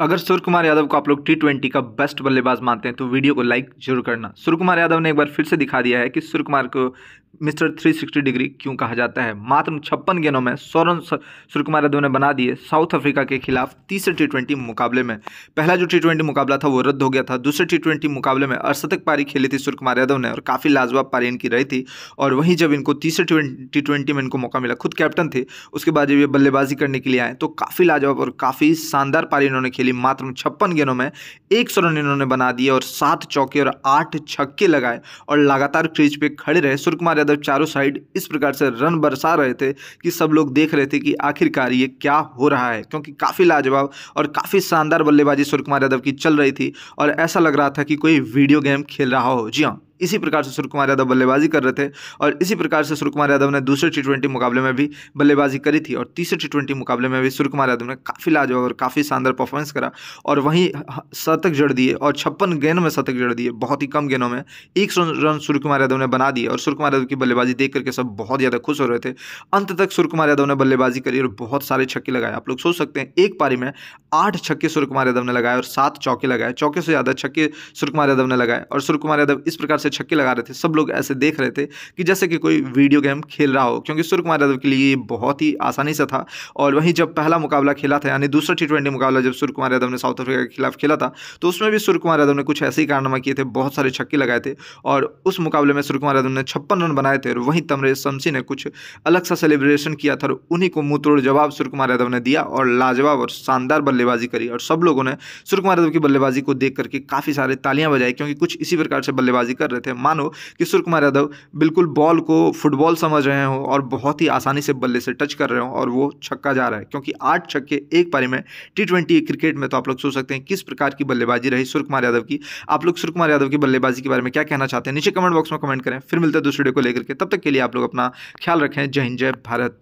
अगर सूर्य कुमार यादव को आप लोग टी ट्वेंटी का बेस्ट बल्लेबाज मानते हैं तो वीडियो को लाइक जरूर करना सूर्य कुमार यादव ने एक बार फिर से दिखा दिया है कि सूर्य कुमार को मिस्टर 360 डिग्री क्यों कहा जाता है मात्र छप्पन गेंदों में सौ रन सूर्य कुमार यादव ने बना दिए साउथ अफ्रीका के खिलाफ तीसरे टी ट्वेंटी मुकाबले में पहला जो टी ट्वेंटी मुकाबला था वो रद्द हो गया था दूसरे टी ट्वेंटी मुकाबले में अड़सठक पारी खेली थी सूर्य कुमार यादव ने और काफ़ी लाजवाब पारी इनकी रही थी और वहीं जब इनको तीसरे टी ट्वेंटी में इनको मौका मिला खुद कैप्टन थे उसके बाद जब ये बल्लेबाजी करने के लिए आए तो काफ़ी लाजवाब और काफ़ी शानदार पारी इन्होंने खेली मात्र छप्पन गेंदों में एक सौ रन इन्होंने बना दिए और सात चौके और आठ छक्के लगाए और लगातार क्रीज पे खड़े रहे सूर्य कुमार लगातार चारों साइड इस प्रकार से रन बरसा रहे थे कि सब लोग देख रहे थे कि आखिरकार ये क्या हो रहा है क्योंकि काफ़ी लाजवाब और काफ़ी शानदार बल्लेबाजी सूर्य कुमार यादव की चल रही थी और ऐसा लग रहा था कि कोई वीडियो गेम खेल रहा हो जी हाँ इसी प्रकार से सूर्य कुमार यादव बल्लेबाजी कर रहे थे और इसी प्रकार से सूर्य कुमार यादव ने दूसरे टी मुकाबले में भी बल्लेबाजी करी थी और तीसरे टी मुकाबले में भी सूर्य कुमार यादव ने काफ़ी लाजवाब और काफ़ी शानदार परफॉर्मेंस करा और वहीं शतक जड़ दिए और छप्पन गेंद में शतक जड़ दिए बहुत ही कम गेंदों में एक रन सूर्य कुमार यादव ने बना दिए और सूर्य कुमार यादव की बल्लेबाजी देख करके सब बहुत ज़्यादा खुश हो रहे थे अंत तक सूर्य कुमार यादव ने बल्लेबाजी करी और बहुत सारे छक्के लगाए आप लोग सोच सकते हैं एक पारी में आठ छक्के सूर्य कुमार यादव ने लगाए और सात चौके लगाए चौके से ज़्यादा छक्के सूर्य कुमार यादव ने लगाए और सूर्य कुमार यादव इस प्रकार से छक्के लगा रहे थे सब लोग ऐसे देख रहे थे कि जैसे कि कोई वीडियो गेम खेल रहा हो क्योंकि सूर्य कुमार यादव के लिए ये बहुत ही आसानी से था और वहीं जब पहला मुकाबला खेला था यानी दूसरा टी ट्वेंटी मुकाबला जब सूर्य कुमार यादव ने साउथ अफ्रीका के खिलाफ खेला था तो उसमें भी सूर्य कुमार यादव ने कुछ ऐसे ही कारनामा किए थे बहुत सारे छक्के लगाए थे और उस मुकाबले में सूर्य कुमार यादव ने छप्पन रन बनाए थे और वहीं तमरेज शमसी ने कुछ अलग सा सेलिब्रेशन किया था और उन्हीं को मुंह जवाब सूर्य कुमार यादव ने दिया और लाजवाब और शानदार बल्ले बल्लेबाजी करी और सब लोगों ने सूर्य कुमार यादव की बल्लेबाजी को देख करके काफ़ी सारे तालियां बजाई क्योंकि कुछ इसी प्रकार से बल्लेबाजी कर रहे थे मानो कि सूर्य कुमार यादव बिल्कुल बॉल को फुटबॉल समझ रहे हों और बहुत ही आसानी से बल्ले से टच कर रहे हों और वो छक्का जा रहा है क्योंकि आठ छक्के एक पारी में टी ट्वेंटी क्रिकेट में तो आप लोग सोच सकते हैं किस प्रकार की बल्लेबाजी रही सूर्य कुमार यादव की आप लोग सूर्य कुमार यादव की बल्लेबाजी के बारे में क्या कहना चाहते हैं नीचे कमेंट बॉक्स में कमेंट करें फिर मिलते हैं दूसरे वीडियो को लेकर के तब तक के लिए आप लोग अपना ख्याल रखें जय हिंद जय भारत